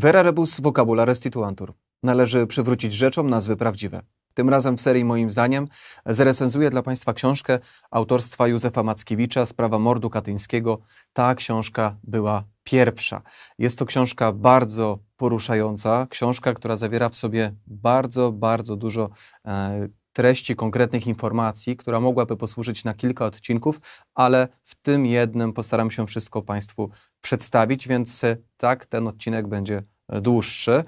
Vera rebus vocabularis tituantur. Należy przywrócić rzeczom nazwy prawdziwe. Tym razem w serii Moim Zdaniem zrecenzuję dla Państwa książkę autorstwa Józefa Mackiewicza Sprawa mordu katyńskiego. Ta książka była pierwsza. Jest to książka bardzo poruszająca, książka, która zawiera w sobie bardzo, bardzo dużo e, treści, konkretnych informacji, która mogłaby posłużyć na kilka odcinków, ale w tym jednym postaram się wszystko Państwu przedstawić, więc tak ten odcinek będzie dłuższy.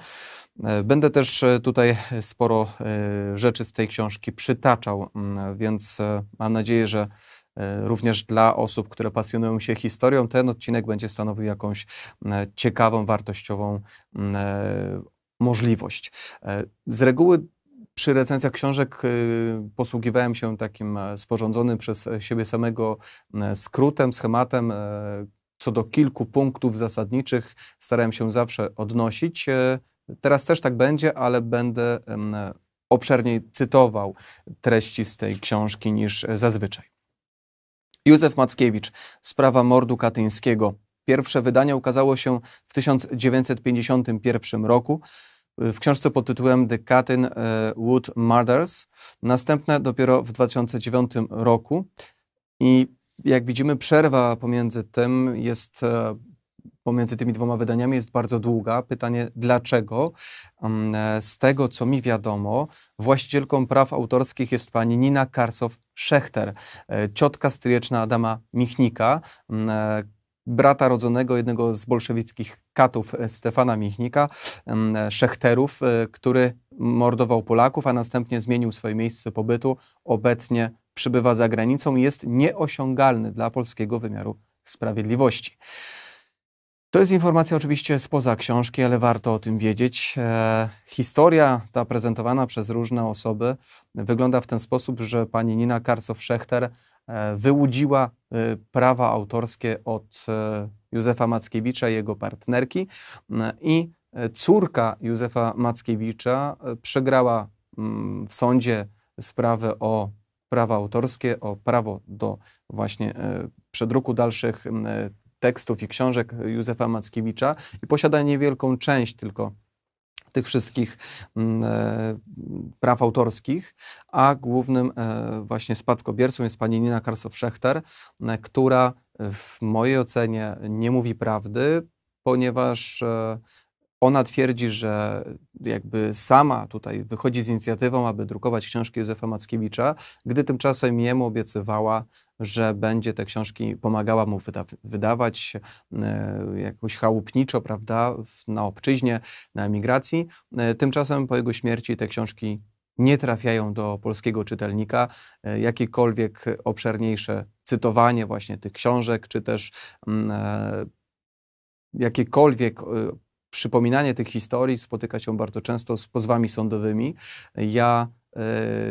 Będę też e, tutaj sporo e, rzeczy z tej książki przytaczał, mm, więc e, mam nadzieję, że również dla osób, które pasjonują się historią, ten odcinek będzie stanowił jakąś ciekawą, wartościową mm, możliwość. Z reguły przy recenzjach książek posługiwałem się takim sporządzonym przez siebie samego skrótem, schematem, co do kilku punktów zasadniczych starałem się zawsze odnosić. E, teraz też tak będzie, ale będę obszerniej cytował treści z tej książki niż zazwyczaj. Józef Mackiewicz, sprawa mordu katyńskiego. Pierwsze wydanie ukazało się w 1951 roku e, w książce pod tytułem The Katyn e, Wood Murders, następne dopiero w 2009 roku. I jak widzimy, przerwa pomiędzy tym jest e, pomiędzy tymi dwoma wydaniami jest bardzo długa. Pytanie dlaczego? Mm, e, z tego, co mi wiadomo, właścicielką praw autorskich jest pani Nina Karsow-Szechter, e, ciotka stryjeczna Adama Michnika, mm, brata rodzonego jednego z bolszewickich katów Stefana Michnika, mm, Szechterów, który mordował Polaków, a następnie zmienił swoje miejsce pobytu. Obecnie przybywa za granicą, jest nieosiągalny dla polskiego wymiaru sprawiedliwości. To jest informacja oczywiście spoza książki, ale warto o tym wiedzieć. E, historia ta prezentowana przez różne osoby wygląda w ten sposób, że pani Nina Karcow-Szechter e, wyłudziła e, prawa autorskie od e, Józefa Mackiewicza i jego partnerki i e, córka Józefa Mackiewicza e, przegrała m, w sądzie sprawę o prawa autorskie, o prawo do właśnie e, przedruku dalszych e, tekstów i książek Józefa Mackiewicza i posiada niewielką część tylko tych wszystkich e, praw autorskich, a głównym właśnie spadkobiercą jest pani Nina Karsow-Szechter, która w mojej ocenie nie mówi prawdy, ponieważ ona twierdzi, że jakby sama tutaj wychodzi z inicjatywą, aby drukować książki Józefa Mackiewicza, gdy tymczasem jemu obiecywała, że będzie te książki pomagała mu wyda- wydawać e, jakoś chałupniczo, prawda, w, na obczyźnie, na emigracji. E, tymczasem po jego śmierci te książki nie trafiają do polskiego czytelnika. E, jakiekolwiek obszerniejsze cytowanie właśnie tych książek, czy też mm, e, jakiekolwiek e, przypominanie tych historii spotyka się bardzo często z pozwami sądowymi. Ja e,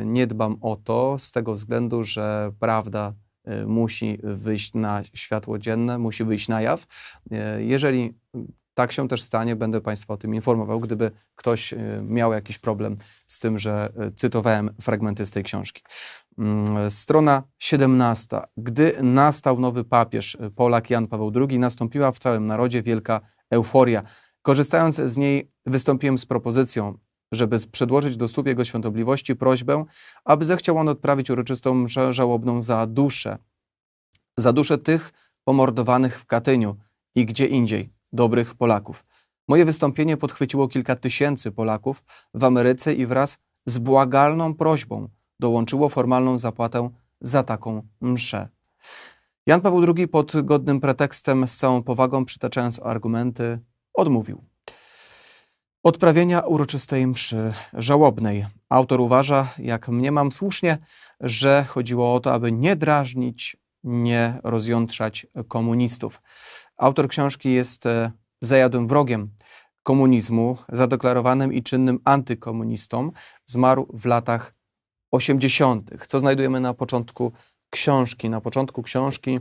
nie dbam o to z tego względu, że prawda e, musi wyjść na światło dzienne, musi wyjść na jaw. E, jeżeli tak się też stanie, będę Państwa o tym informował, gdyby ktoś miał jakiś problem z tym, że cytowałem fragmenty z tej książki. Mm, strona 17. Gdy nastał nowy papież, Polak Jan Paweł II, nastąpiła w całym narodzie wielka euforia. Korzystając z niej, wystąpiłem z propozycją, żeby przedłożyć do stóp jego świątobliwości prośbę, aby zechciał on odprawić uroczystą mszę żałobną za duszę. Za duszę tych pomordowanych w Katyniu i gdzie indziej, dobrych Polaków. Moje wystąpienie podchwyciło kilka tysięcy Polaków w Ameryce i wraz z błagalną prośbą dołączyło formalną zapłatę za taką mszę. Jan Paweł II pod godnym pretekstem z całą powagą przytaczając argumenty odmówił odprawienia uroczystej mszy żałobnej. Autor uważa, jak mniemam słusznie, że chodziło o to, aby nie drażnić, nie rozjątrzać komunistów. Autor książki jest e, zajadłym wrogiem komunizmu, zadeklarowanym i czynnym antykomunistą. Zmarł w latach 80., co znajdujemy na początku książki. Na początku książki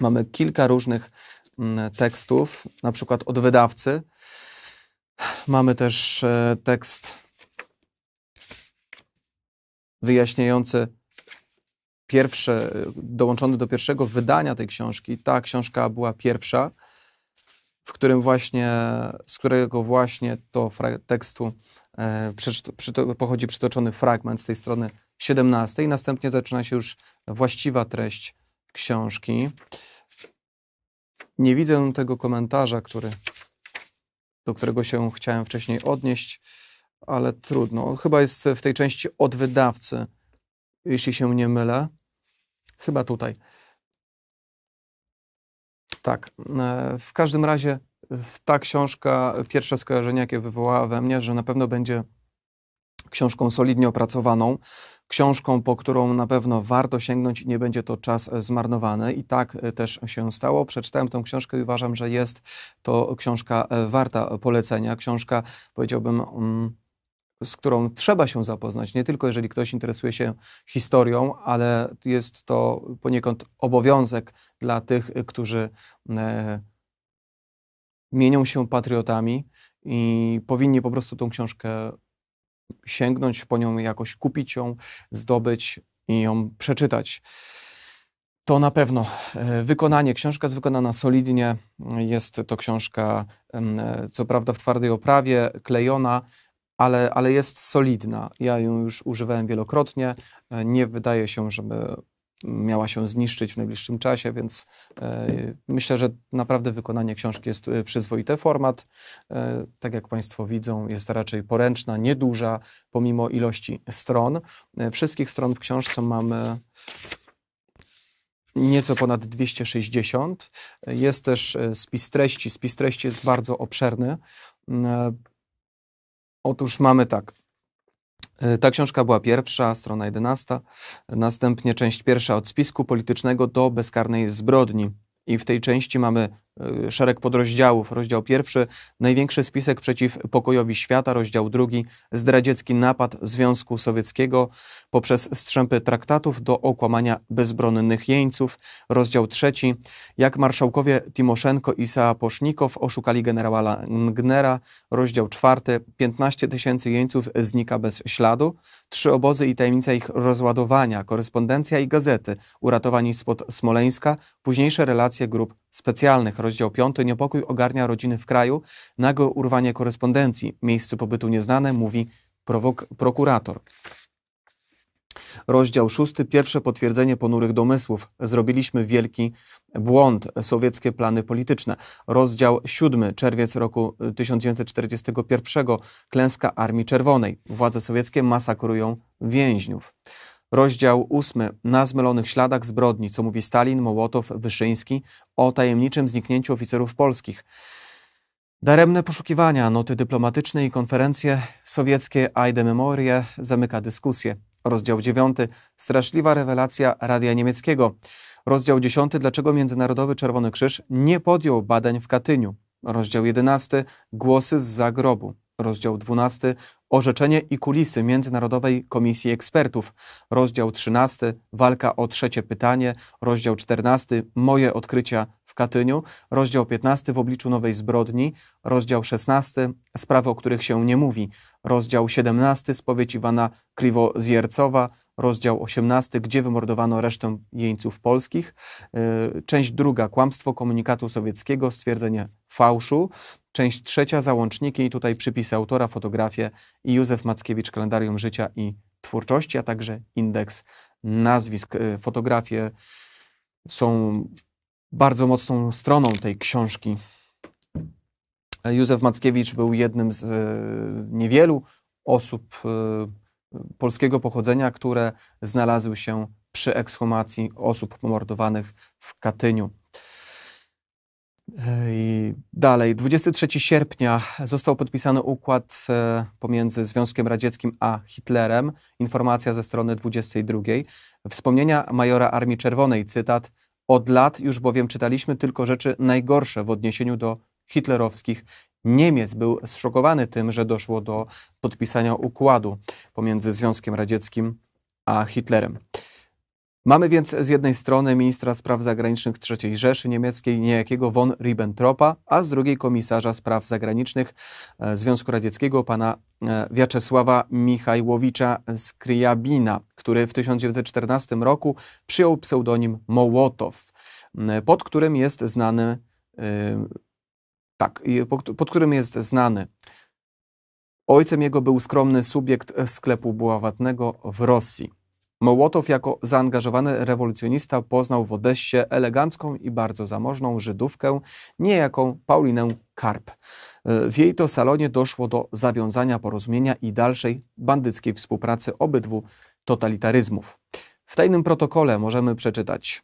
mamy kilka różnych Mm, tekstów, na przykład od wydawcy. Mamy też e, tekst wyjaśniający pierwsze, e, dołączony do pierwszego wydania tej książki. Ta książka była pierwsza, w którym właśnie, z którego właśnie to tekstu e, pochodzi przytoczony fragment z tej strony 17. Następnie zaczyna się już właściwa treść książki. Nie widzę tego komentarza, który, do którego się chciałem wcześniej odnieść, ale trudno. Chyba jest w tej części od wydawcy, jeśli się nie mylę. Chyba tutaj. Tak. E, w każdym razie ta książka, pierwsze skojarzenie, jakie wywołała we mnie, że na pewno będzie książką solidnie opracowaną, książką, po którą na pewno warto sięgnąć i nie będzie to czas e, zmarnowany. I tak e, też się stało. Przeczytałem tę książkę i uważam, że jest to książka e, warta polecenia. Książka, powiedziałbym, mm, z którą trzeba się zapoznać, nie tylko jeżeli ktoś interesuje się historią, ale jest to poniekąd obowiązek dla tych, którzy mienią się patriotami i powinni po prostu tą książkę sięgnąć po nią, jakoś kupić ją, zdobyć i ją przeczytać. To na pewno e, wykonanie. Książka jest wykonana solidnie. Jest to książka, e, co prawda, w twardej oprawie, klejona, ale, ale jest solidna. Ja ją już używałem wielokrotnie. E, nie wydaje się, żeby miała się zniszczyć w najbliższym czasie, więc e, myślę, że naprawdę wykonanie książki jest e, przyzwoity format. E, tak jak Państwo widzą, jest raczej poręczna, nieduża, pomimo ilości stron. Wszystkich stron w książce mamy nieco ponad 260. Jest też spis treści. Spis treści jest bardzo obszerny. Otóż mamy tak, E, ta książka była pierwsza, strona 11, następnie część pierwsza od spisku politycznego do bezkarnej zbrodni. I w tej części mamy E, szereg podrozdziałów. Rozdział pierwszy, największy spisek przeciw pokojowi świata, rozdział drugi, zdradziecki napad Związku Sowieckiego poprzez strzępy traktatów do okłamania bezbronnych jeńców, rozdział trzeci, jak marszałkowie Timoszenko i Saaposznikow oszukali generała Langnera, rozdział czwarty, 15 tysięcy jeńców znika bez śladu, trzy obozy i tajemnica ich rozładowania, korespondencja i gazety, uratowani spod Smoleńska, późniejsze relacje grup specjalnych, rozdział 5, niepokój ogarnia rodziny w kraju, nagłe urwanie korespondencji, miejsce pobytu nieznane, mówi prokurator. Rozdział 6. Pierwsze potwierdzenie ponurych domysłów. Zrobiliśmy wielki błąd. Sowieckie plany polityczne. Rozdział 7. Czerwiec roku 1941. Y, Klęska Armii Czerwonej. Władze sowieckie masakrują więźniów. Rozdział 8. Na zmylonych śladach zbrodni, co mówi Stalin, Mołotow, Wyszyński o tajemniczym zniknięciu oficerów polskich. Daremne poszukiwania, noty dyplomatyczne i konferencje sowieckie Aide Memorie zamyka dyskusję. Rozdział 9. Straszliwa rewelacja Radia Niemieckiego. Rozdział 10. Dlaczego Międzynarodowy Czerwony Krzyż nie podjął badań w Katyniu. Rozdział 11. Głosy z zagrobu rozdział 12 Orzeczenie i kulisy Międzynarodowej Komisji Ekspertów, rozdział 13 Walka o trzecie pytanie, rozdział 14 Moje odkrycia w Katyniu, rozdział 15 W obliczu nowej zbrodni, rozdział 16 Sprawy, o których się nie mówi, rozdział 17 Spowiedź Iwana Kriwozjercowa, rozdział 18, gdzie wymordowano resztę jeńców polskich, y, część druga, kłamstwo komunikatu sowieckiego, stwierdzenie fałszu, Część trzecia, załączniki i tutaj przypisy autora, fotografie i Józef Mackiewicz, kalendarium życia i twórczości, a także indeks nazwisk. Y, fotografie są bardzo mocną stroną tej książki. Y, Józef Mackiewicz był jednym z y, niewielu osób polskiego pochodzenia, które znalazły się przy ekshumacji osób pomordowanych w Katyniu. E, I dalej, 23 sierpnia został podpisany układ e, pomiędzy Związkiem Radzieckim a Hitlerem. Informacja ze strony 22. Wspomnienia majora Armii Czerwonej, cytat, od lat już bowiem czytaliśmy tylko rzeczy najgorsze w odniesieniu do hitlerowskich Niemiec. Był zszokowany tym, że doszło do podpisania układu pomiędzy Związkiem Radzieckim a Hitlerem. Mamy więc z jednej strony ministra spraw zagranicznych III Rzeszy Niemieckiej, niejakiego von Ribbentropa, a z drugiej komisarza spraw zagranicznych e, Związku Radzieckiego, pana e, Wiaczesława Michajłowicza Skryjabina, który w 1914 roku przyjął pseudonim Mołotow, pod którym jest znany e, tak, pod którym jest znany. Ojcem jego był skromny subjekt sklepu buławatnego w Rosji. Mołotow jako zaangażowany rewolucjonista poznał w Odessie elegancką i bardzo zamożną Żydówkę, niejaką Paulinę Karp. W jej to salonie doszło do zawiązania porozumienia i dalszej bandyckiej współpracy obydwu totalitaryzmów. W tajnym protokole możemy przeczytać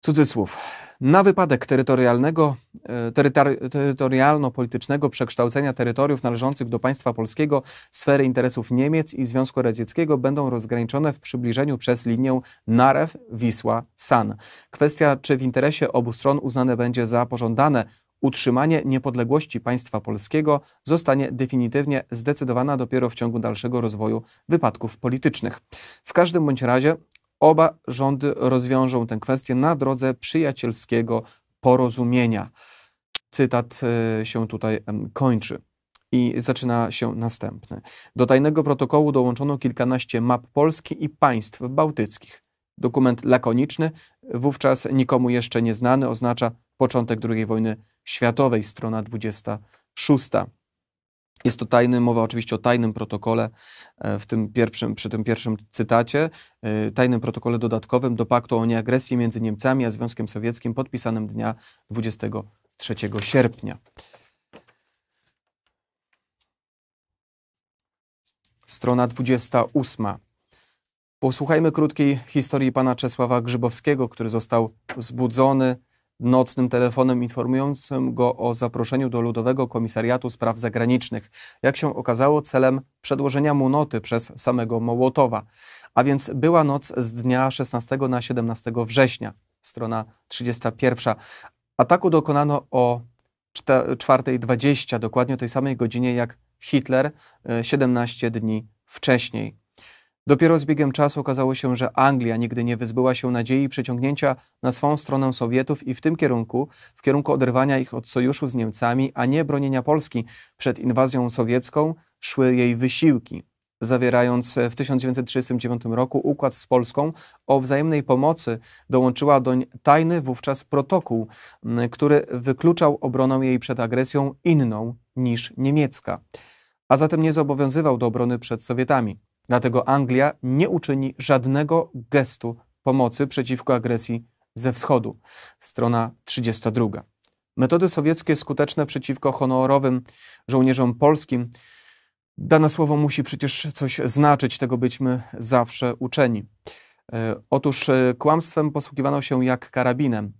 cudzysłów na wypadek terytorialnego, e, terytorialno-politycznego przekształcenia terytoriów należących do państwa polskiego, sfery interesów Niemiec i Związku Radzieckiego będą rozgraniczone w przybliżeniu przez linię Narew-Wisła-San. Kwestia, czy w interesie obu stron uznane będzie za pożądane utrzymanie niepodległości państwa polskiego, zostanie definitywnie zdecydowana dopiero w ciągu dalszego rozwoju wypadków politycznych. W każdym bądź razie Oba rządy rozwiążą tę kwestię na drodze przyjacielskiego porozumienia. Cytat e, się tutaj kończy. I zaczyna się następny. Do tajnego protokołu dołączono kilkanaście map Polski i państw bałtyckich. Dokument lakoniczny, wówczas nikomu jeszcze nieznany, oznacza początek II wojny światowej, strona 26. Jest to tajny, mowa oczywiście o tajnym protokole e, w tym pierwszym, przy tym pierwszym cytacie, e, tajnym protokole dodatkowym do paktu o nieagresji między Niemcami a Związkiem Sowieckim podpisanym dnia 23 sierpnia. Strona 28. Posłuchajmy krótkiej historii pana Czesława Grzybowskiego, który został zbudzony nocnym telefonem informującym go o zaproszeniu do Ludowego Komisariatu Spraw Zagranicznych. Jak się okazało, celem przedłożenia mu noty przez samego Mołotowa. A więc była noc z dnia 16 na 17 września, strona 31. Ataku dokonano o 4.20, dokładnie o tej samej godzinie jak Hitler 17 e, dni wcześniej. Dopiero z biegiem czasu okazało się, że Anglia nigdy nie wyzbyła się nadziei przeciągnięcia na swą stronę Sowietów i w tym kierunku, w kierunku oderwania ich od sojuszu z Niemcami, a nie bronienia Polski przed inwazją sowiecką, szły jej wysiłki. Zawierając w 1939 roku układ z Polską o wzajemnej pomocy, dołączyła doń tajny wówczas protokół, który wykluczał obronę jej przed agresją inną niż niemiecka, a zatem nie zobowiązywał do obrony przed Sowietami. Dlatego Anglia nie uczyni żadnego gestu pomocy przeciwko agresji ze wschodu. Strona 32. Metody sowieckie skuteczne przeciwko honorowym żołnierzom polskim. Dane słowo musi przecież coś znaczyć, tego byliśmy zawsze uczeni. E, otóż e, kłamstwem posługiwano się jak karabinem.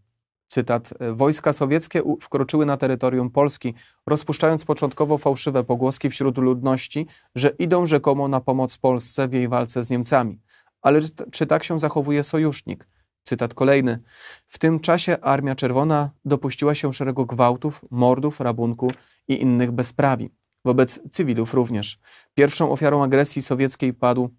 Cytat. E, wojska sowieckie wkroczyły na terytorium Polski, rozpuszczając początkowo fałszywe pogłoski wśród ludności, że idą rzekomo na pomoc Polsce w jej walce z Niemcami. Ale czy tak się zachowuje sojusznik? Cytat kolejny. W tym czasie Armia Czerwona dopuściła się szeregu gwałtów, mordów, rabunku i innych bezprawi. Wobec cywilów również. Pierwszą ofiarą agresji sowieckiej padł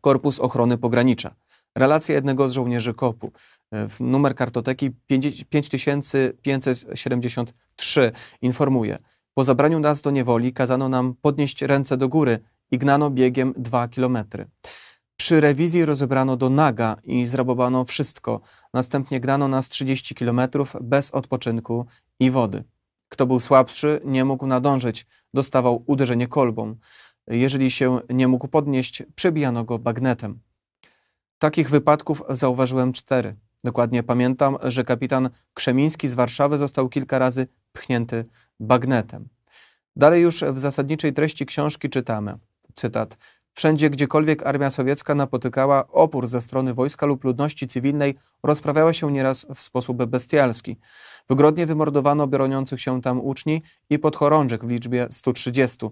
Korpus Ochrony Pogranicza. Relacja jednego z żołnierzy kopu. E, numer kartoteki 5573 informuje. Po zabraniu nas do niewoli kazano nam podnieść ręce do góry i gnano biegiem dwa kilometry. Przy rewizji rozebrano do naga i zrabowano wszystko. Następnie gnano nas 30 kilometrów bez odpoczynku i wody. Kto był słabszy, nie mógł nadążyć, dostawał uderzenie kolbą. Jeżeli się nie mógł podnieść, przebijano go bagnetem. Takich wypadków zauważyłem cztery. Dokładnie pamiętam, że kapitan Krzemiński z Warszawy został kilka razy pchnięty bagnetem. Dalej już w zasadniczej treści książki czytamy, cytat, Wszędzie, gdziekolwiek armia sowiecka napotykała opór ze strony wojska lub ludności cywilnej, rozprawiała się nieraz w sposób bestialski. Wygodnie wymordowano broniących się tam uczni i podchorążek w liczbie 130.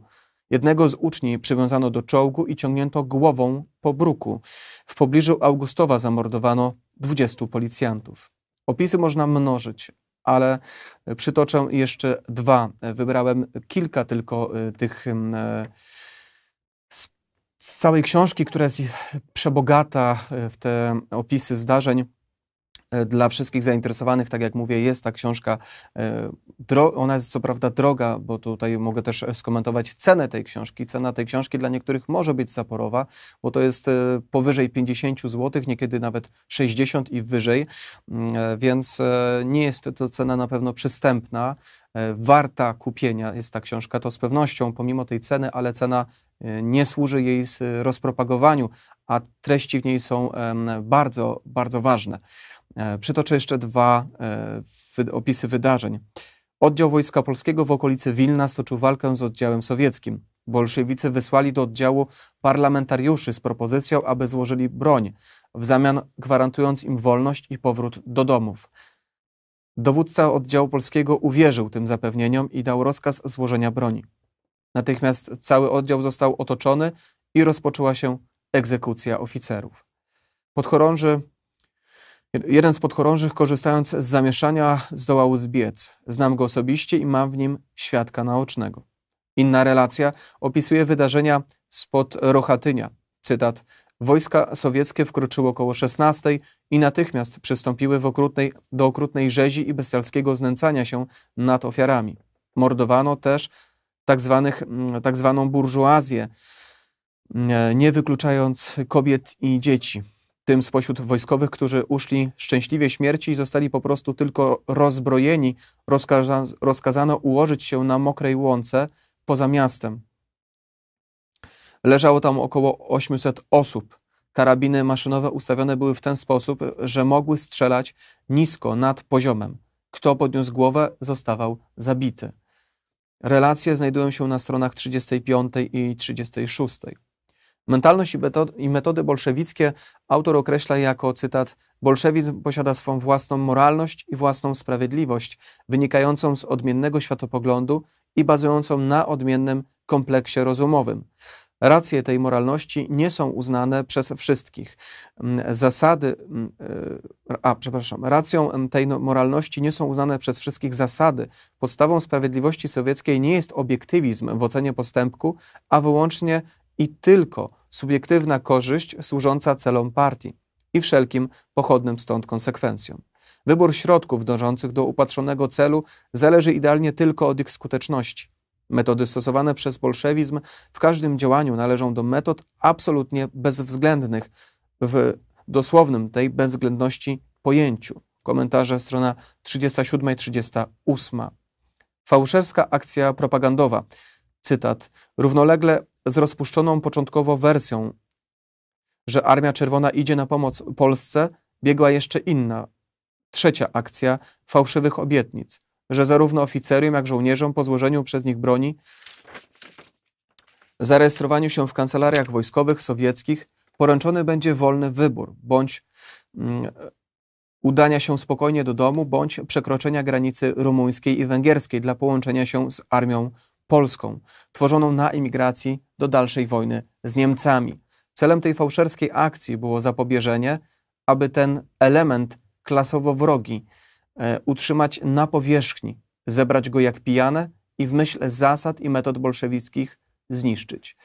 Jednego z uczni przywiązano do czołgu i ciągnięto głową po bruku. W pobliżu Augustowa zamordowano 20 policjantów. Opisy można mnożyć, ale e, przytoczę jeszcze dwa. E, wybrałem kilka tylko e, tych z całej książki, która jest przebogata w te opisy zdarzeń. E, dla wszystkich zainteresowanych. Tak jak mówię, jest ta książka, e, ona jest co prawda droga, bo tutaj mogę też skomentować cenę tej książki. Cena tej książki dla niektórych może być zaporowa, bo to jest e, powyżej 50 zł, niekiedy nawet 60 i wyżej, mm, więc nie jest to cena na pewno przystępna warta kupienia jest ta książka, to z pewnością, pomimo tej ceny, ale cena nie służy jej rozpropagowaniu, a treści w niej są bardzo, bardzo ważne. E, przytoczę jeszcze dwa e, opisy wydarzeń. Oddział Wojska Polskiego w okolicy Wilna stoczył walkę z oddziałem sowieckim. Bolszewicy wysłali do oddziału parlamentariuszy z propozycją, aby złożyli broń, w zamian gwarantując im wolność i powrót do domów. Dowódca oddziału polskiego uwierzył tym zapewnieniom i dał rozkaz złożenia broni. Natychmiast cały oddział został otoczony i rozpoczęła się egzekucja oficerów. Podchorąży Jeden z podchorążych, korzystając z zamieszania, zdołał zbiec. Znam go osobiście i mam w nim świadka naocznego. Inna relacja opisuje wydarzenia spod Rochatynia. Cytat. Wojska sowieckie wkroczyły około 16 i natychmiast przystąpiły okrutnej, do okrutnej rzezi i bestialskiego znęcania się nad ofiarami. Mordowano też tak, mm, tak zwaną burżuazję, mm, nie wykluczając kobiet i dzieci tym spośród wojskowych, którzy uszli szczęśliwie śmierci i zostali po prostu tylko rozbrojeni, rozkaza rozkazano ułożyć się na mokrej łące poza miastem. Leżało tam około 800 osób. Karabiny maszynowe ustawione były w ten sposób, że mogły strzelać nisko nad poziomem. Kto podniósł głowę, zostawał zabity. Relacje znajdują się na stronach 35 i 36. Mentalność i metody bolszewickie autor określa jako, cytat, bolszewizm posiada swą własną moralność i własną sprawiedliwość, wynikającą z odmiennego światopoglądu i bazującą na odmiennym kompleksie rozumowym. Racje tej moralności nie są uznane przez wszystkich. Mm, zasady, mm, e, a przepraszam, racją tej no, moralności nie są uznane przez wszystkich zasady. Podstawą sprawiedliwości sowieckiej nie jest obiektywizm w ocenie postępku, a wyłącznie i tylko subiektywna korzyść służąca celom partii i wszelkim pochodnym stąd konsekwencjom. Wybór środków dążących do upatrzonego celu zależy idealnie tylko od ich skuteczności. Metody stosowane przez bolszewizm w każdym działaniu należą do metod absolutnie bezwzględnych w dosłownym tej bezwzględności pojęciu. Komentarze strona 37-38. Fałszerska akcja propagandowa. Cytat. Równolegle z rozpuszczoną początkowo wersją, że Armia Czerwona idzie na pomoc Polsce, biegła jeszcze inna, trzecia akcja fałszywych obietnic, że zarówno oficerom, jak żołnierzom po złożeniu przez nich broni, zarejestrowaniu się w kancelariach wojskowych sowieckich, poręczony będzie wolny wybór, bądź mm, udania się spokojnie do domu, bądź przekroczenia granicy rumuńskiej i węgierskiej dla połączenia się z armią polską, tworzoną na imigracji do dalszej wojny z Niemcami. Celem tej fałszerskiej akcji było zapobieżenie, aby ten element klasowo wrogi e, utrzymać na powierzchni, zebrać go jak pijane i w myśl zasad i metod bolszewickich zniszczyć.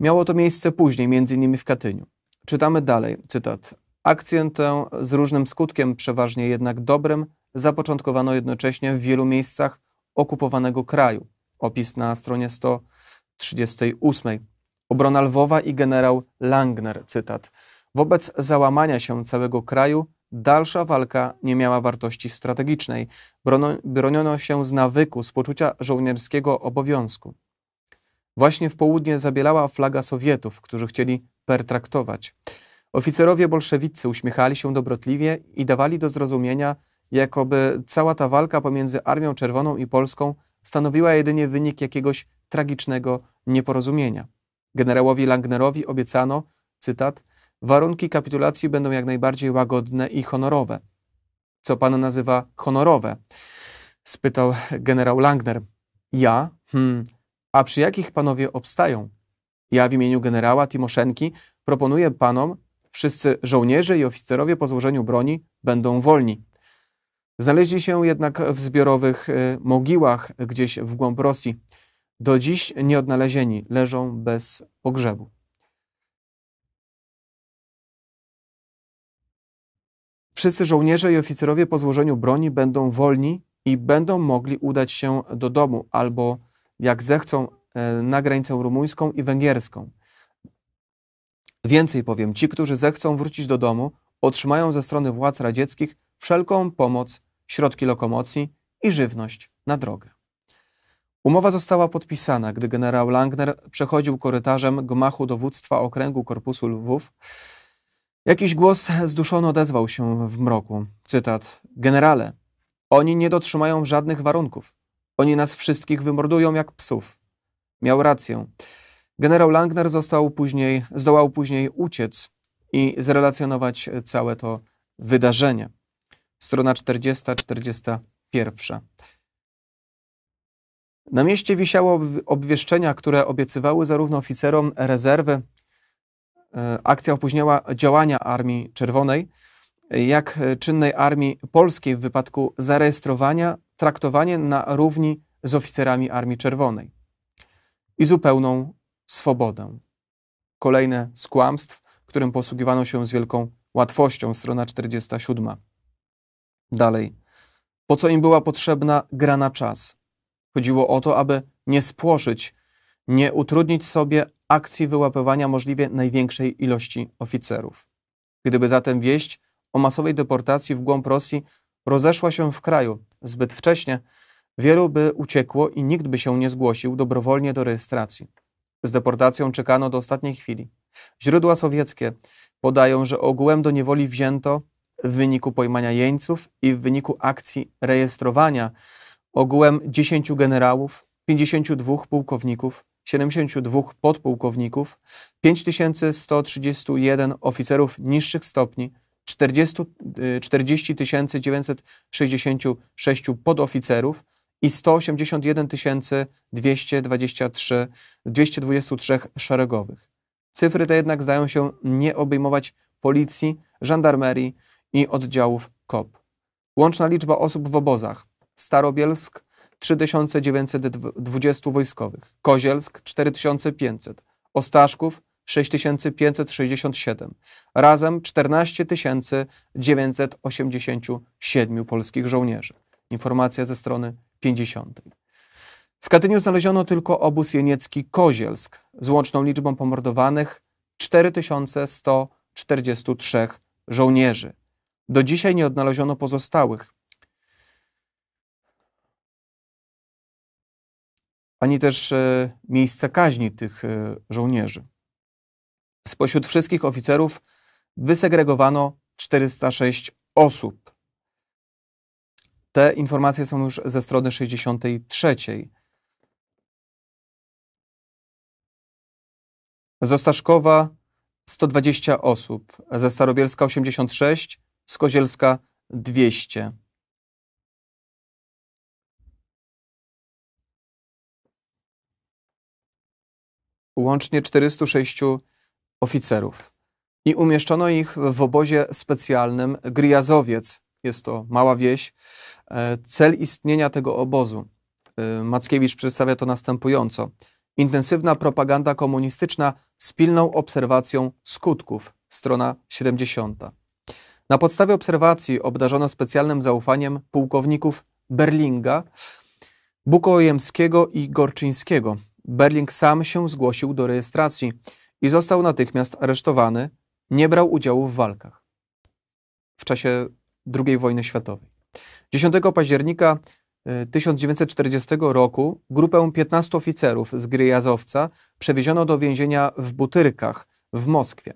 Miało to miejsce później, między innymi w Katyniu. Czytamy dalej, cytat. Akcję tę z różnym skutkiem, przeważnie jednak dobrym, zapoczątkowano jednocześnie w wielu miejscach okupowanego kraju. Opis na stronie 138. Obrona Lwowa i generał Langner, cytat. Wobec załamania się całego kraju dalsza walka nie miała wartości strategicznej. Brono, broniono się z nawyku, z poczucia żołnierskiego obowiązku. Właśnie w południe zabielała flaga Sowietów, którzy chcieli pertraktować. Oficerowie bolszewicy uśmiechali się dobrotliwie i dawali do zrozumienia, jakoby cała ta walka pomiędzy Armią Czerwoną i Polską stanowiła jedynie wynik jakiegoś tragicznego nieporozumienia. Generałowi Langnerowi obiecano, cytat, warunki kapitulacji będą jak najbardziej łagodne i honorowe. Co pan nazywa honorowe? spytał generał Langner. Ja? Hmm. A przy jakich panowie obstają? Ja w imieniu generała Timoszenki proponuję panom, wszyscy żołnierze i oficerowie po złożeniu broni będą wolni. Znaleźli się jednak w zbiorowych y, mogiłach gdzieś w głąb Rosji. Do dziś nieodnalezieni, leżą bez pogrzebu. Wszyscy żołnierze i oficerowie po złożeniu broni będą wolni i będą mogli udać się do domu albo, jak zechcą, y, na granicę rumuńską i węgierską. Więcej powiem, ci, którzy zechcą wrócić do domu, otrzymają ze strony władz radzieckich wszelką pomoc środki lokomocji i żywność na drogę. Umowa została podpisana, gdy generał Langner przechodził korytarzem gmachu dowództwa okręgu Korpusu Lwów. Jakiś głos zduszony odezwał się w mroku. Cytat: Generale, oni nie dotrzymają żadnych warunków. Oni nas wszystkich wymordują jak psów. Miał rację. Generał Langner został później, zdołał później uciec i zrelacjonować całe to wydarzenie strona 40-41. Na mieście wisiało obwieszczenia, które obiecywały zarówno oficerom rezerwy, e, akcja opóźniała działania Armii Czerwonej, jak e, czynnej Armii Polskiej w wypadku zarejestrowania, traktowanie na równi z oficerami Armii Czerwonej i zupełną swobodę. Kolejne z kłamstw, którym posługiwano się z wielką łatwością, strona 47. Dalej. Po co im była potrzebna gra na czas? Chodziło o to, aby nie spłoszyć, nie utrudnić sobie akcji wyłapywania możliwie największej ilości oficerów. Gdyby zatem wieść o masowej deportacji w głąb Rosji rozeszła się w kraju zbyt wcześnie, wielu by uciekło i nikt by się nie zgłosił dobrowolnie do rejestracji. Z deportacją czekano do ostatniej chwili. Źródła sowieckie podają, że ogółem do niewoli wzięto w wyniku pojmania jeńców i w wyniku akcji rejestrowania ogółem 10 generałów, 52 pułkowników, 72 podpułkowników, 5131 oficerów niższych stopni, 40, 966 y, podoficerów i 181 223, 223 szeregowych. Cyfry te jednak zdają się nie obejmować policji, żandarmerii, i oddziałów KOP. Łączna liczba osób w obozach. Starobielsk 3920 wojskowych, Kozielsk 4500, Ostaszków 6567, razem 14 987 polskich żołnierzy. Informacja ze strony 50. W Katyniu znaleziono tylko obóz jeniecki Kozielsk z łączną liczbą pomordowanych 4143 żołnierzy. Do dzisiaj nie odnaleziono pozostałych. Ani też e, miejsca kaźni tych e, żołnierzy. Spośród wszystkich oficerów wysegregowano 406 osób. Te informacje są już ze strony 63. Ze 120 osób, ze Starobielska 86, z Kozielska 200. Łącznie 406 oficerów. I umieszczono ich w obozie specjalnym Griazowiec. Jest to mała wieś. E, cel istnienia tego obozu. E, Mackiewicz przedstawia to następująco. Intensywna propaganda komunistyczna z pilną obserwacją skutków. Strona 70. Na podstawie obserwacji obdarzono specjalnym zaufaniem pułkowników Berlinga, Bukojemskiego i Gorczyńskiego. Berling sam się zgłosił do rejestracji i został natychmiast aresztowany, nie brał udziału w walkach w czasie II wojny światowej. 10 października 1940 e, roku grupę 15 oficerów z gry Jazowca przewieziono do więzienia w Butyrkach w Moskwie.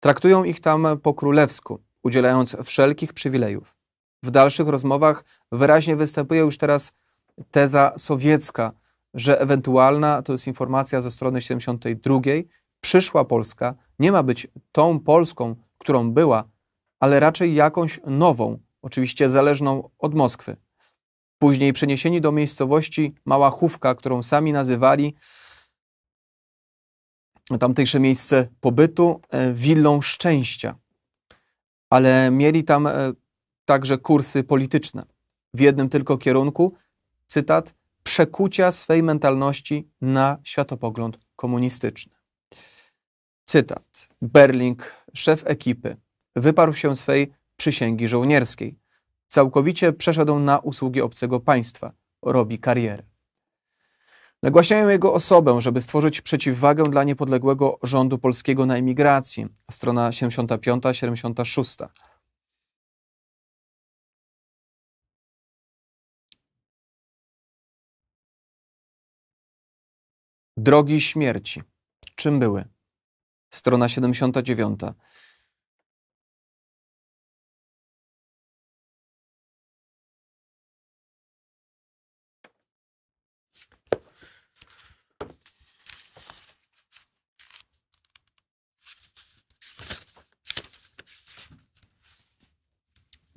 Traktują ich tam po królewsku udzielając wszelkich przywilejów. W dalszych rozmowach wyraźnie występuje już teraz teza sowiecka, że ewentualna, to jest informacja ze strony 72, przyszła Polska nie ma być tą Polską, którą była, ale raczej jakąś nową, oczywiście zależną od Moskwy. Później przeniesieni do miejscowości Mała Chówka, którą sami nazywali tamtejsze miejsce pobytu e, willą szczęścia ale mieli tam e, także kursy polityczne. W jednym tylko kierunku, cytat, przekucia swej mentalności na światopogląd komunistyczny. Cytat. Berling, szef ekipy, wyparł się swej przysięgi żołnierskiej. Całkowicie przeszedł na usługi obcego państwa. Robi karierę. Nagłaśniają jego osobę, żeby stworzyć przeciwwagę dla niepodległego rządu polskiego na emigracji. Strona 75-76. Drogi śmierci. Czym były? Strona 79.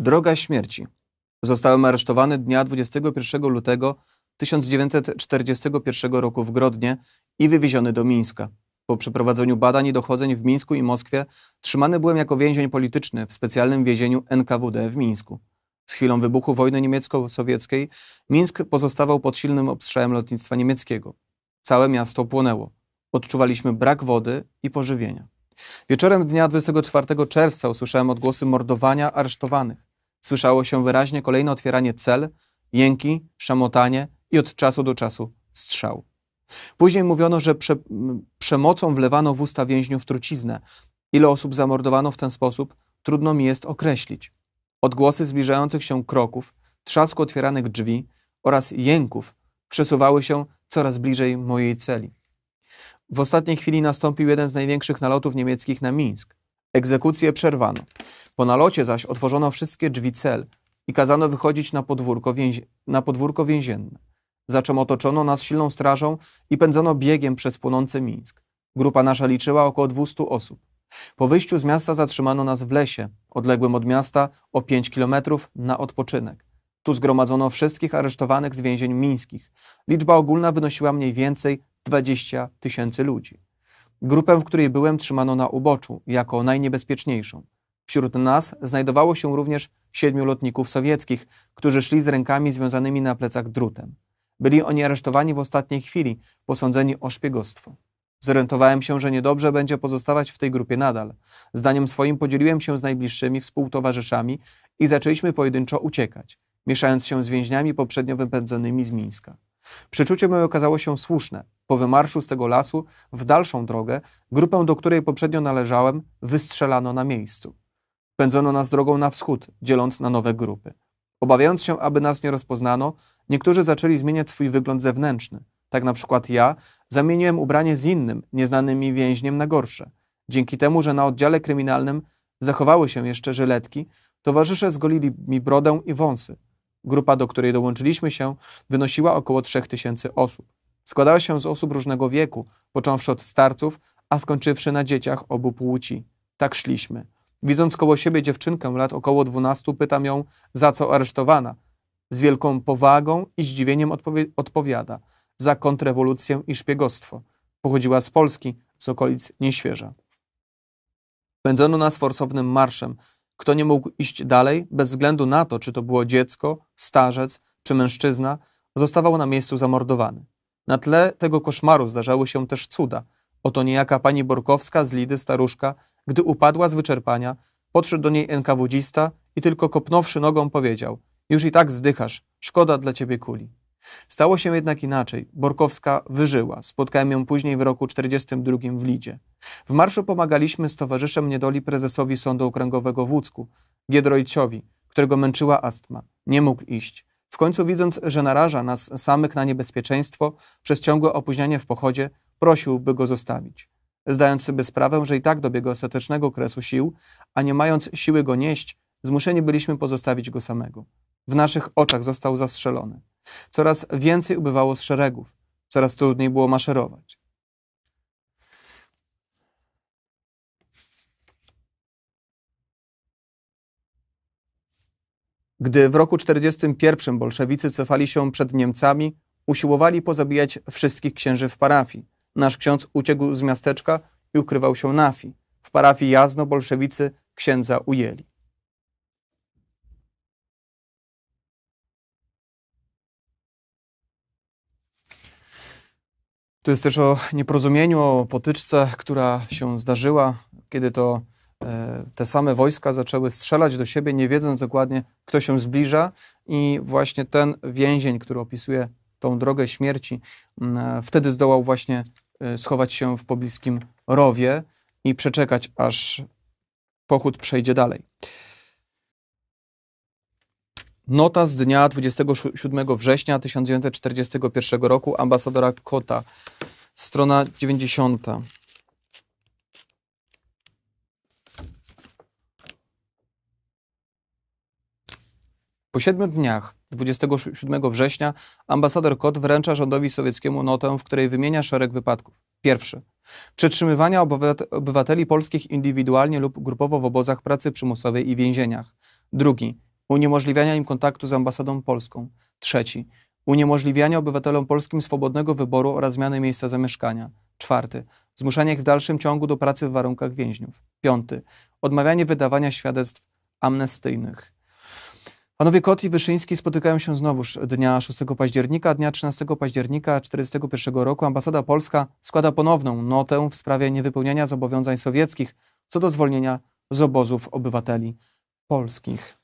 Droga śmierci. Zostałem aresztowany dnia 21 lutego 1941 roku w Grodnie i wywieziony do Mińska. Po przeprowadzeniu badań i dochodzeń w Mińsku i Moskwie trzymany byłem jako więzień polityczny w specjalnym więzieniu NKWD w Mińsku. Z chwilą wybuchu wojny niemiecko-sowieckiej Mińsk pozostawał pod silnym obstrzałem lotnictwa niemieckiego. Całe miasto płonęło. Odczuwaliśmy brak wody i pożywienia. Wieczorem dnia 24 czerwca usłyszałem odgłosy mordowania aresztowanych. Słyszało się wyraźnie kolejne otwieranie cel, jęki, szamotanie i od czasu do czasu strzał. Później mówiono, że prze przemocą wlewano w usta więźniów truciznę. Ile osób zamordowano w ten sposób, trudno mi jest określić. Odgłosy zbliżających się kroków, trzasku otwieranych drzwi oraz jęków przesuwały się coraz bliżej mojej celi. W ostatniej chwili nastąpił jeden z największych nalotów niemieckich na Mińsk. Egzekucję przerwano. Po nalocie zaś otworzono wszystkie drzwi cel i kazano wychodzić na podwórko, na podwórko więzienne, za czym otoczono nas silną strażą i pędzono biegiem przez płonący Mińsk. Grupa nasza liczyła około 200 osób. Po wyjściu z miasta zatrzymano nas w lesie, odległym od miasta o 5 kilometrów na odpoczynek. Tu zgromadzono wszystkich aresztowanych z więzień mińskich. Liczba ogólna wynosiła mniej więcej 20 tysięcy ludzi. Grupę, w której byłem, trzymano na uboczu, jako najniebezpieczniejszą. Wśród nas znajdowało się również siedmiu lotników sowieckich, którzy szli z rękami związanymi na plecach drutem. Byli oni aresztowani w ostatniej chwili, posądzeni o szpiegostwo. Zorientowałem się, że niedobrze będzie pozostawać w tej grupie nadal. Zdaniem swoim podzieliłem się z najbliższymi współtowarzyszami i zaczęliśmy pojedynczo uciekać, mieszając się z więźniami poprzednio wypędzonymi z Mińska. Przeczucie moje okazało się słuszne. Po wymarszu z tego lasu w dalszą drogę grupę, do której poprzednio należałem, wystrzelano na miejscu. Pędzono nas drogą na wschód, dzieląc na nowe grupy. Obawiając się, aby nas nie rozpoznano, niektórzy zaczęli zmieniać swój wygląd zewnętrzny. Tak na przykład ja zamieniłem ubranie z innym, nieznanym mi więźniem na gorsze. Dzięki temu, że na oddziale kryminalnym zachowały się jeszcze żyletki, towarzysze zgolili mi brodę i wąsy. Grupa, do której dołączyliśmy się, wynosiła około 3000 osób. Składała się z osób różnego wieku, począwszy od starców, a skończywszy na dzieciach obu płci. Tak szliśmy. Widząc koło siebie dziewczynkę lat około 12, pytam ją, za co aresztowana. Z wielką powagą i zdziwieniem odpowie odpowiada: za kontrrewolucję i szpiegostwo. Pochodziła z Polski, z okolic nieświeża. Pędzono nas forsownym marszem, kto nie mógł iść dalej, bez względu na to, czy to było dziecko, starzec czy mężczyzna, zostawał na miejscu zamordowany. Na tle tego koszmaru zdarzały się też cuda. Oto niejaka pani Borkowska z Lidy, staruszka, gdy upadła z wyczerpania, podszedł do niej NKWDzista i tylko kopnąwszy nogą powiedział – już i tak zdychasz, szkoda dla ciebie kuli. Stało się jednak inaczej. Borkowska wyżyła. Spotkałem ją później w roku 1942 w Lidzie. W marszu pomagaliśmy z towarzyszem niedoli prezesowi Sądu Okręgowego w Łódzku, którego męczyła astma. Nie mógł iść. W końcu widząc, że naraża nas samych na niebezpieczeństwo przez ciągłe opóźnianie w pochodzie, prosił, by go zostawić. Zdając sobie sprawę, że i tak dobiega ostatecznego kresu sił, a nie mając siły go nieść, zmuszeni byliśmy pozostawić go samego w naszych oczach został zastrzelony. Coraz więcej ubywało z szeregów, coraz trudniej było maszerować. Gdy w roku pierwszym bolszewicy cofali się przed Niemcami, usiłowali pozabijać wszystkich księży w parafii. Nasz ksiądz uciekł z miasteczka i ukrywał się na fi. W parafii Jazno bolszewicy księdza ujęli. Tu jest też o nieporozumieniu, o potyczce, która się zdarzyła, kiedy to e, te same wojska zaczęły strzelać do siebie, nie wiedząc dokładnie, kto się zbliża, i właśnie ten więzień, który opisuje tą drogę śmierci, mm, e, wtedy zdołał właśnie e, schować się w pobliskim rowie i przeczekać, aż pochód przejdzie dalej. Nota z dnia 27 września 1941 roku ambasadora Kota, strona 90. Po siedmiu dniach, 27 września, ambasador Kot wręcza rządowi sowieckiemu notę, w której wymienia szereg wypadków. Pierwszy. Przetrzymywania obywateli polskich indywidualnie lub grupowo w obozach pracy przymusowej i więzieniach. Drugi uniemożliwiania im kontaktu z ambasadą polską. Trzeci, uniemożliwiania obywatelom polskim swobodnego wyboru oraz zmiany miejsca zamieszkania. Czwarty, zmuszanie ich w dalszym ciągu do pracy w warunkach więźniów. Piąty, odmawianie wydawania świadectw amnestyjnych. Panowie Kot i Wyszyński spotykają się znowuż dnia 6 października. Dnia 13 października 1941 roku ambasada polska składa ponowną notę w sprawie niewypełniania zobowiązań sowieckich co do zwolnienia z obozów obywateli polskich.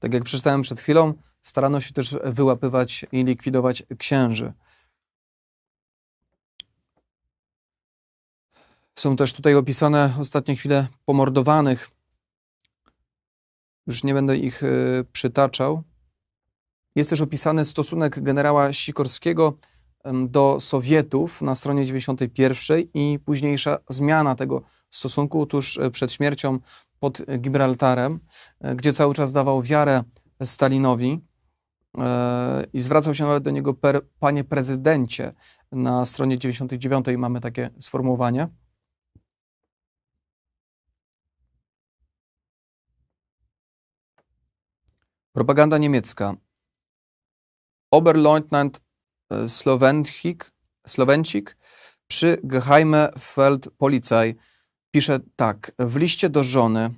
Tak jak przeczytałem przed chwilą, starano się też wyłapywać i likwidować księży. Są też tutaj opisane ostatnie chwile pomordowanych. Już nie będę ich y, przytaczał. Jest też opisany stosunek generała Sikorskiego do Sowietów na stronie 91 i późniejsza zmiana tego stosunku tuż e, przed śmiercią pod Gibraltarem, e, gdzie cały czas dawał wiarę Stalinowi e, i zwracał się nawet do niego per, panie prezydencie. Na stronie 99 mamy takie sformułowanie. Propaganda niemiecka. Oberleutnant e, Slowencik przy Geheime Feldpolizei pisze tak. W liście do żony.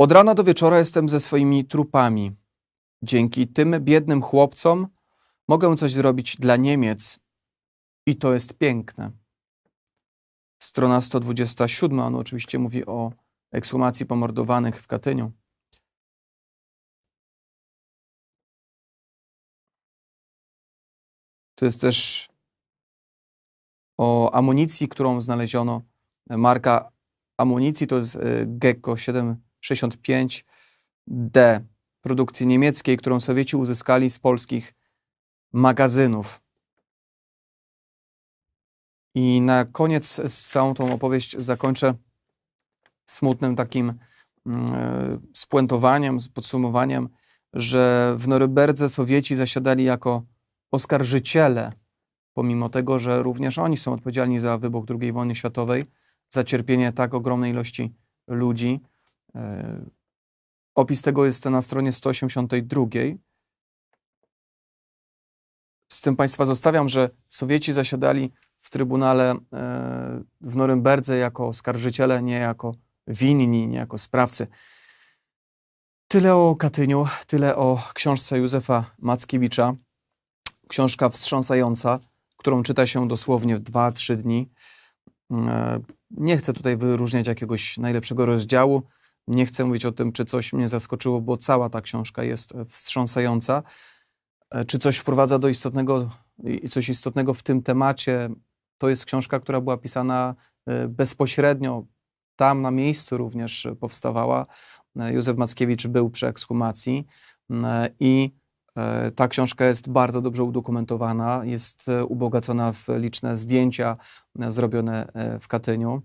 Od rana do wieczora jestem ze swoimi trupami. Dzięki tym biednym chłopcom mogę coś zrobić dla Niemiec i to jest piękne. Strona 127, on oczywiście mówi o ekshumacji pomordowanych w Katyniu. To jest też o amunicji, którą znaleziono marka amunicji, to jest y, Gecko 765D produkcji niemieckiej, którą Sowieci uzyskali z polskich magazynów. I na koniec całą tą opowieść zakończę smutnym takim mm, e, spuentowaniem, podsumowaniem, że w Norymberce Sowieci zasiadali jako oskarżyciele, pomimo tego, że również oni są odpowiedzialni za wybuch II wojny światowej za cierpienie tak ogromnej ilości ludzi. E, opis tego jest na stronie 182. Z tym Państwa zostawiam, że Sowieci zasiadali w Trybunale e, w Norymberdze jako oskarżyciele, nie jako winni, nie jako sprawcy. Tyle o Katyniu, tyle o książce Józefa Mackiewicza. Książka wstrząsająca, którą czyta się dosłownie w 2-3 dni. Mm, e, nie chcę tutaj wyróżniać jakiegoś najlepszego rozdziału, nie chcę mówić o tym, czy coś mnie zaskoczyło, bo cała ta książka jest e, wstrząsająca. E, czy coś wprowadza do istotnego i coś istotnego w tym temacie. To jest książka, która była pisana bezpośrednio, tam na miejscu również powstawała. Józef Mackiewicz był przy ekshumacji mm, i E, ta książka jest bardzo dobrze udokumentowana, jest e, ubogacona w liczne zdjęcia e, zrobione w Katyniu.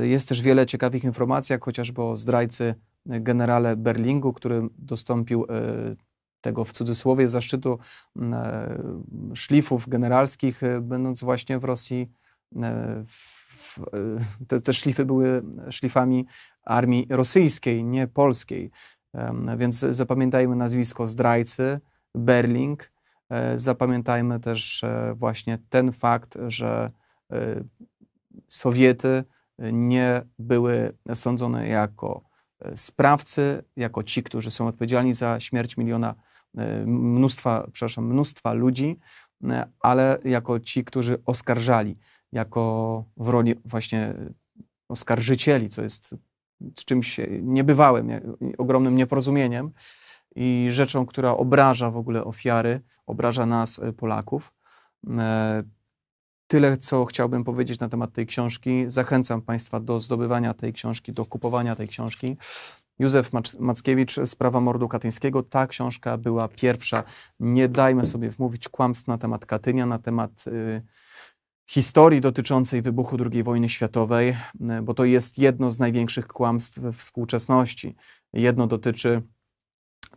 Jest też wiele ciekawych informacji, jak chociażby o zdrajcy generale Berlingu, który dostąpił tego w cudzysłowie zaszczytu szlifów generalskich, będąc właśnie w Rosji. te, te szlify były szlifami armii rosyjskiej, nie polskiej. Więc zapamiętajmy nazwisko zdrajcy, Berling. E, zapamiętajmy też e, właśnie ten fakt, że e, Sowiety nie były sądzone jako sprawcy, jako ci, którzy są odpowiedzialni za śmierć miliona, mnóstwa, przepraszam, mnóstwa ludzi, ale jako ci, którzy oskarżali, jako w roli właśnie oskarżycieli, co jest z czymś niebywałym, ogromnym nieporozumieniem i rzeczą, która obraża w ogóle ofiary, obraża nas, e, Polaków. E, tyle, co chciałbym powiedzieć na temat tej książki. Zachęcam Państwa do zdobywania tej książki, do kupowania tej książki. Józef Mackiewicz, Sprawa mordu katyńskiego. Ta książka była pierwsza. Nie dajmy sobie wmówić kłamstw na temat Katynia, na temat... Yy, historii dotyczącej wybuchu II wojny światowej, e, bo to jest jedno z największych kłamstw współczesności. Jedno dotyczy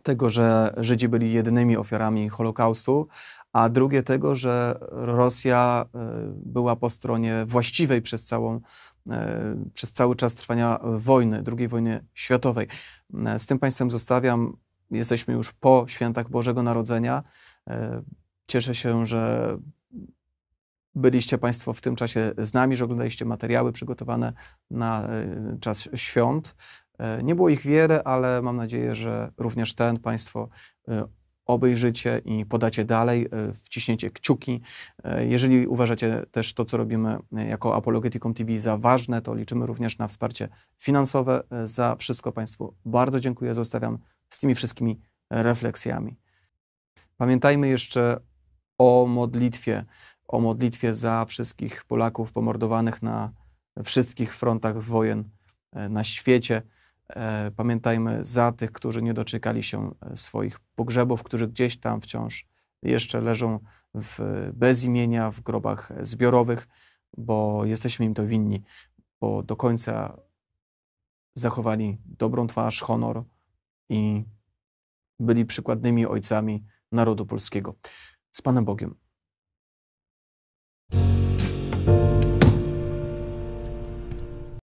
tego, że Żydzi byli jedynymi ofiarami Holokaustu, a drugie tego, że Rosja e, była po stronie właściwej przez, całą, e, przez cały czas trwania wojny, II wojny światowej. Z tym Państwem zostawiam. Jesteśmy już po świętach Bożego Narodzenia. Cieszę się, że byliście Państwo w tym czasie z nami, że oglądaliście materiały przygotowane na y, czas świąt. E, nie było ich wiele, ale mam nadzieję, że również ten Państwo y, obejrzycie i podacie dalej, y, wciśniecie kciuki. E, jeżeli uważacie też to, co robimy jako Apologeticum TV za ważne, to liczymy również na wsparcie finansowe. E, za wszystko Państwu bardzo dziękuję. Zostawiam z tymi wszystkimi refleksjami. Pamiętajmy jeszcze o modlitwie o modlitwie za wszystkich Polaków pomordowanych na wszystkich frontach wojen e, na świecie. E, pamiętajmy za tych, którzy nie doczekali się e, swoich pogrzebów, którzy gdzieś tam wciąż jeszcze leżą w, bez imienia w grobach zbiorowych, bo jesteśmy im to winni, bo do końca zachowali dobrą twarz, honor i byli przykładnymi ojcami narodu polskiego. Z Panem Bogiem. Música